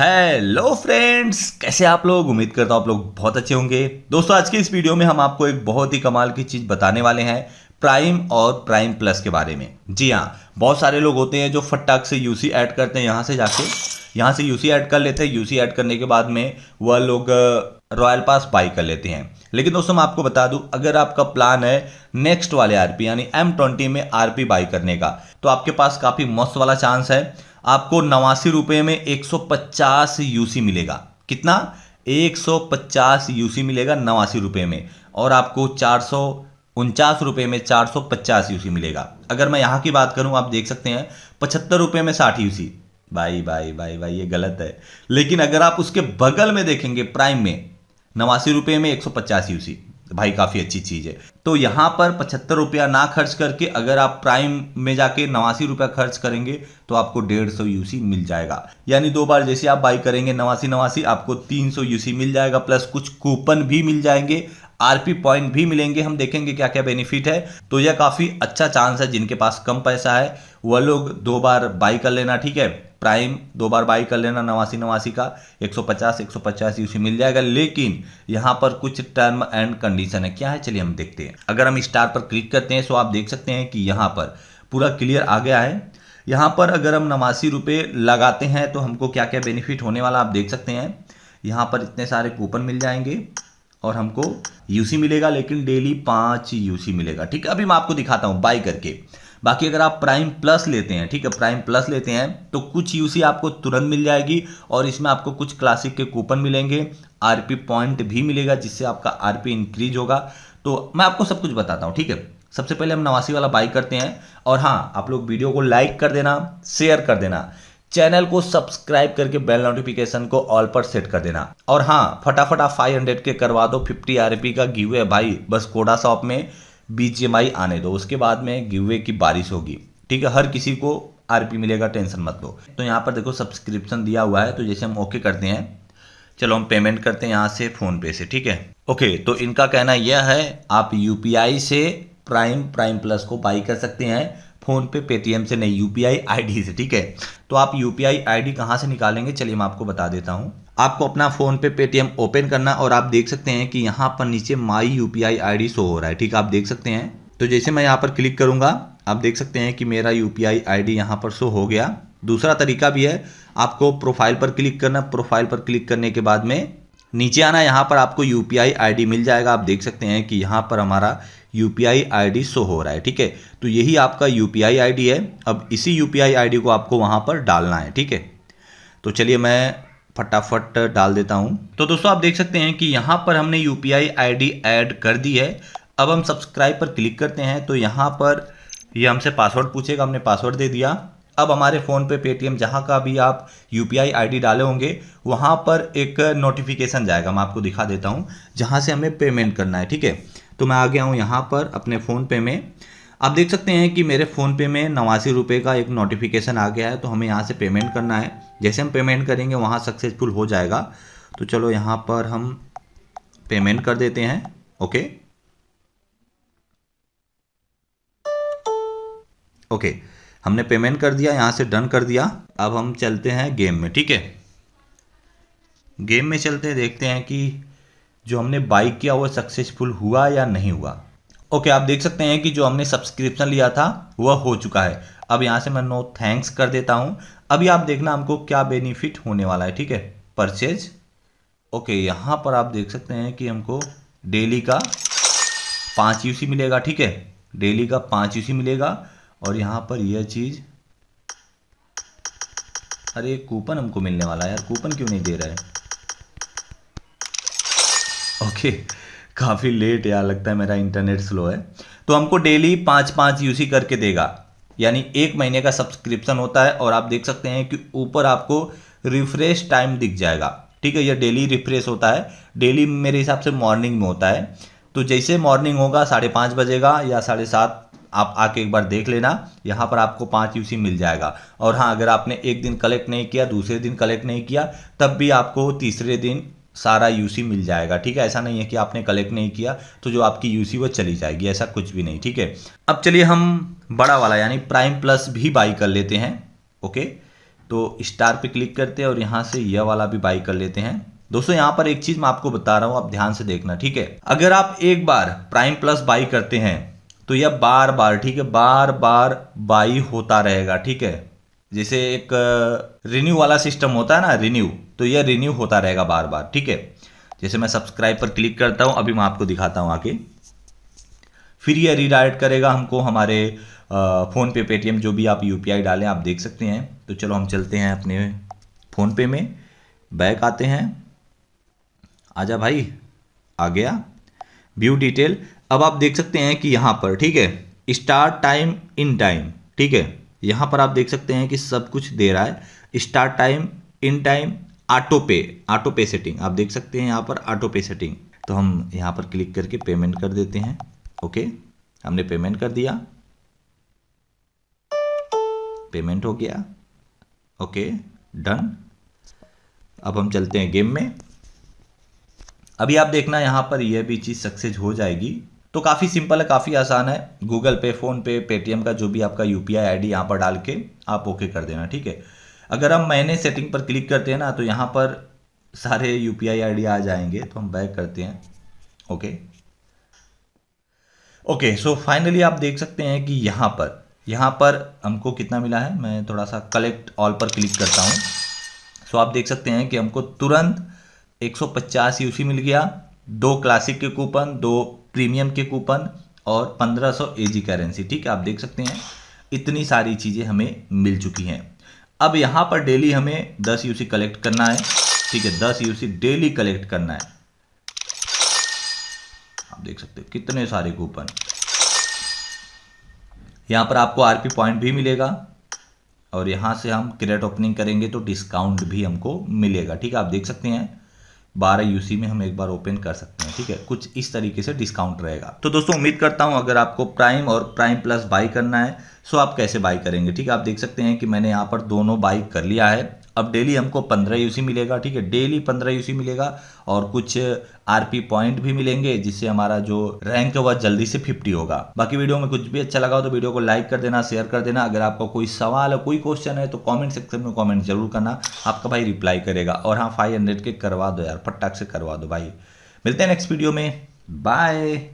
hello friends कैसे आप लोग उम्मीद करता हूँ आप लोग बहुत अच्छे होंगे दोस्तों आज की इस वीडियो में हम आपको एक बहुत ही कमाल की चीज़ बताने वाले हैं प्राइम और प्राइम प्लस के बारे में जी हाँ बहुत सारे लोग होते हैं जो फटाक से यूसी ऐड करते हैं यहाँ से जाके यहाँ से यूसी ऐड कर लेते हैं यूसी ऐड करने के बाद में वह लोग रॉयल पास बाई कर लेते हैं लेकिन दोस्तों मैं आपको बता दूं अगर आपका प्लान है नेक्स्ट वाले आरपी यानी एम ट्वेंटी में आरपी बाई करने का तो आपके पास काफ़ी मस्त वाला चांस है आपको नवासी रुपये में 150 यूसी मिलेगा कितना 150 यूसी मिलेगा नवासी रुपये में और आपको चार सौ उनचास रुपये में चार सौ पचास यूसी मिलेगा अगर मैं यहां की बात करूं आप देख सकते हैं पचहत्तर रुपये में साठ यूसी भाई भाई भाई भाई ये गलत है लेकिन अगर आप उसके बगल में देखेंगे प्राइम में नवासी रुपये में एक सौ पचास यूसी भाई काफ़ी अच्छी चीज़ है तो यहाँ पर पचहत्तर रुपया ना खर्च करके अगर आप प्राइम में जाके नवासी रुपया खर्च करेंगे तो आपको डेढ़ सौ यूसी मिल जाएगा यानी दो बार जैसे आप बाई करेंगे नवासी नवासी आपको तीन सौ यूसी मिल जाएगा प्लस कुछ कूपन भी मिल जाएंगे आरपी पॉइंट भी मिलेंगे हम देखेंगे क्या क्या बेनिफिट है तो यह काफ़ी अच्छा चांस है जिनके पास कम पैसा है वह लोग दो बार बाई कर लेना ठीक है प्राइम दो बार बाई कर लेना नवासी नवासी का 150 150 उसे मिल जाएगा लेकिन यहाँ पर कुछ टर्म एंड कंडीशन है क्या है चलिए हम देखते हैं अगर हम स्टार पर क्लिक करते हैं तो आप देख सकते हैं कि यहाँ पर पूरा क्लियर आ गया है यहाँ पर अगर हम नवासी रुपये लगाते हैं तो हमको क्या क्या बेनिफिट होने वाला आप देख सकते हैं यहाँ पर इतने सारे कूपन मिल जाएंगे और हमको यूसी मिलेगा लेकिन डेली पाँच यूसी मिलेगा ठीक है अभी मैं आपको दिखाता हूँ बाई करके बाकी अगर आप प्राइम प्लस लेते हैं ठीक है प्राइम प्लस लेते हैं तो कुछ यूसी आपको तुरंत मिल जाएगी और इसमें आपको कुछ क्लासिक के कूपन मिलेंगे आरपी पॉइंट भी मिलेगा जिससे आपका आरपी इंक्रीज होगा तो मैं आपको सब कुछ बताता हूँ ठीक है सबसे पहले हम नवासी वाला बाई करते हैं और हाँ आप लोग वीडियो को लाइक कर देना शेयर कर देना चैनल को सब्सक्राइब करके बेल नोटिफिकेशन को ऑल पर सेट कर देना और हाँ फटाफट आप फाइव हंड्रेड के करवा दो फिफ्टी आर का गिव है भाई बस कोडा शॉप में बीजेमआई आने दो उसके बाद में गिवे की बारिश होगी ठीक है हर किसी को आरपी मिलेगा टेंशन मत लो तो यहाँ पर देखो सब्सक्रिप्शन दिया हुआ है तो जैसे हम ओके करते हैं चलो हम पेमेंट करते हैं यहाँ से फ़ोन पे से ठीक है ओके तो इनका कहना यह है आप यूपीआई से प्राइम प्राइम प्लस को बाई कर सकते हैं फ़ोनपे पेटीएम से नहीं यू पी से ठीक है तो आप यू पी आई कहाँ से निकालेंगे चलिए मैं आपको बता देता हूँ आपको अपना फ़ोन पे पेटीएम ओपन करना और आप देख सकते हैं कि यहाँ पर नीचे my U P I show हो रहा है ठीक है आप देख सकते हैं तो जैसे मैं यहाँ पर क्लिक करूँगा आप देख सकते हैं कि मेरा U P I I D यहाँ पर शो हो गया दूसरा तरीका भी है आपको प्रोफाइल पर क्लिक करना प्रोफाइल पर क्लिक करने के बाद में नीचे आना यहाँ पर आपको यू पी मिल जाएगा आप देख सकते हैं कि यहाँ पर हमारा यू पी आई शो हो रहा है ठीक है तो यही आपका यू पी आई है अब इसी यू पी आई को आपको वहाँ पर डालना है ठीक है तो चलिए मैं फटाफट डाल देता हूँ तो दोस्तों आप देख सकते हैं कि यहाँ पर हमने यू पी आई ऐड कर दी है अब हम सब्सक्राइब पर क्लिक करते हैं तो यहाँ पर ये यह हमसे पासवर्ड पूछेगा हमने पासवर्ड दे दिया अब हमारे फ़ोन पे पेटीएम जहाँ का भी आप U P I I D डाले होंगे वहाँ पर एक नोटिफिकेशन जाएगा मैं आपको दिखा देता हूँ जहाँ से हमें पेमेंट करना है ठीक है तो मैं आ गया हूँ यहाँ पर अपने फ़ोन पे में आप देख सकते हैं कि मेरे फ़ोन पे में नवासी रुपये का एक नोटिफिकेशन आ गया है तो हमें यहाँ से पेमेंट करना है जैसे हम पेमेंट करेंगे वहाँ सक्सेसफुल हो जाएगा तो चलो यहाँ पर हम पेमेंट कर देते हैं ओके ओके हमने पेमेंट कर दिया यहाँ से डन कर दिया अब हम चलते हैं गेम में ठीक है गेम में चलते हैं देखते हैं कि जो हमने बाई किया वो सक्सेसफुल हुआ या नहीं हुआ ओके आप देख सकते हैं कि जो हमने सब्सक्रिप्शन लिया था वह हो चुका है अब यहाँ से मैं नो थैंक्स कर देता हूँ अभी आप देखना हमको क्या बेनिफिट होने वाला है ठीक है परचेज ओके यहाँ पर आप देख सकते हैं कि हमको डेली का पाँच यूसी मिलेगा ठीक है डेली का पाँच यूसी मिलेगा और यहाँ पर यह चीज़ अरे कूपन हमको मिलने वाला है यार कूपन क्यों नहीं दे रहा है ओके काफ़ी लेट यार लगता है मेरा इंटरनेट स्लो है तो हमको डेली पाँच पाँच यूसी करके देगा यानी एक महीने का सब्सक्रिप्शन होता है और आप देख सकते हैं कि ऊपर आपको रिफ्रेश टाइम दिख जाएगा ठीक है यह डेली रिफ्रेश होता है डेली मेरे हिसाब से मॉर्निंग में होता है तो जैसे मॉर्निंग होगा साढ़े पाँच बजेगा या साढ़े सात आप आके एक बार देख लेना यहाँ पर आपको पाँच यूसी मिल जाएगा और हाँ अगर आपने एक दिन कलेक्ट नहीं किया दूसरे दिन कलेक्ट नहीं किया तब भी आपको तीसरे दिन सारा यूसी मिल जाएगा ठीक है ऐसा नहीं है कि आपने कलेक्ट नहीं किया तो जो आपकी यूसी वो चली जाएगी ऐसा कुछ भी नहीं ठीक है अब चलिए हम बड़ा वाला यानी प्राइम प्लस भी बाई कर लेते हैं ओके तो स्टार पे क्लिक करते हैं और यहाँ से यह वाला भी बाई कर लेते हैं दोस्तों यहाँ पर एक चीज़ मैं आपको बता रहा हूँ आप ध्यान से देखना ठीक है अगर आप एक बार प्राइम प्लस बाई करते हैं तो यह बार बार ठीक है बार बार बाई होता रहेगा ठीक है जैसे एक रिन्यू वाला सिस्टम होता है ना रिन्यू तो यह रिन्यू होता रहेगा बार बार ठीक है जैसे मैं सब्सक्राइब पर क्लिक करता हूं अभी मैं आपको दिखाता हूं आके फिर यह रिडायरेक्ट करेगा हमको हमारे फ़ोन पे पेटीएम जो भी आप यू डालें आप देख सकते हैं तो चलो हम चलते हैं अपने फ़ोन पे में बैक आते हैं आजा भाई आ गया व्यू डिटेल अब आप देख सकते हैं कि यहाँ पर ठीक है स्टार्ट टाइम इन टाइम ठीक है यहाँ पर आप देख सकते हैं कि सब कुछ दे रहा है start time in time auto pay auto pay setting आप देख सकते हैं यहाँ पर ऑटो पे सेटिंग तो हम यहाँ पर क्लिक करके पेमेंट कर देते हैं ओके हमने पेमेंट कर दिया पेमेंट हो गया ओके डन अब हम चलते हैं गेम में अभी आप देखना यहाँ पर यह भी चीज़ सक्सेस हो जाएगी तो काफ़ी सिंपल है काफ़ी आसान है गूगल पे फ़ोन पे पेटीएम का जो भी आपका U P I I D यहाँ पर डाल के आप ओके कर देना ठीक है अगर हम मैंने सेटिंग पर क्लिक करते हैं ना तो यहाँ पर सारे U P I I D आ जाएंगे तो हम बैक करते हैं ओके ओके सो फाइनली आप देख सकते हैं कि यहाँ पर यहाँ पर हमको कितना मिला है मैं थोड़ा सा कलेक्ट ऑल पर क्लिक करता हूँ सो आप देख सकते हैं कि हमको तुरंत 150 यूसी मिल गया दो क्लासिक के कूपन दो प्रीमियम के कूपन और 1500 सौ करेंसी ठीक है आप देख सकते हैं इतनी सारी चीज़ें हमें मिल चुकी हैं अब यहाँ पर डेली हमें 10 यूसी कलेक्ट करना है ठीक है 10 यूसी डेली कलेक्ट करना है आप देख सकते हैं कितने सारे कूपन यहाँ पर आपको आरपी पॉइंट भी मिलेगा और यहाँ से हम क्रेट ओपनिंग करेंगे तो डिस्काउंट भी हमको मिलेगा ठीक है आप देख सकते हैं बारह यूसी में हम एक बार ओपन कर सकते हैं ठीक है कुछ इस तरीके से डिस्काउंट रहेगा तो दोस्तों उम्मीद करता हूं अगर आपको प्राइम और प्राइम प्लस बाई करना है सो आप कैसे बाई करेंगे ठीक है आप देख सकते हैं कि मैंने यहाँ पर दोनों बाई कर लिया है अब डेली हमको पंद्रह यूसी मिलेगा ठीक है डेली पंद्रह यूसी मिलेगा और कुछ आरपी पॉइंट भी मिलेंगे जिससे हमारा जो रैंक है वह जल्दी से 50 होगा बाकी वीडियो में कुछ भी अच्छा लगा हो तो वीडियो को लाइक कर देना शेयर कर देना अगर आपका कोई सवाल है कोई क्वेश्चन है तो कमेंट सेक्शन में कमेंट जरूर करना आपका भाई रिप्लाई करेगा और हाँ फाइव हंड्रेड के करवा दो यार फटाक से करवा दो भाई मिलते हैं नेक्स्ट वीडियो में बाय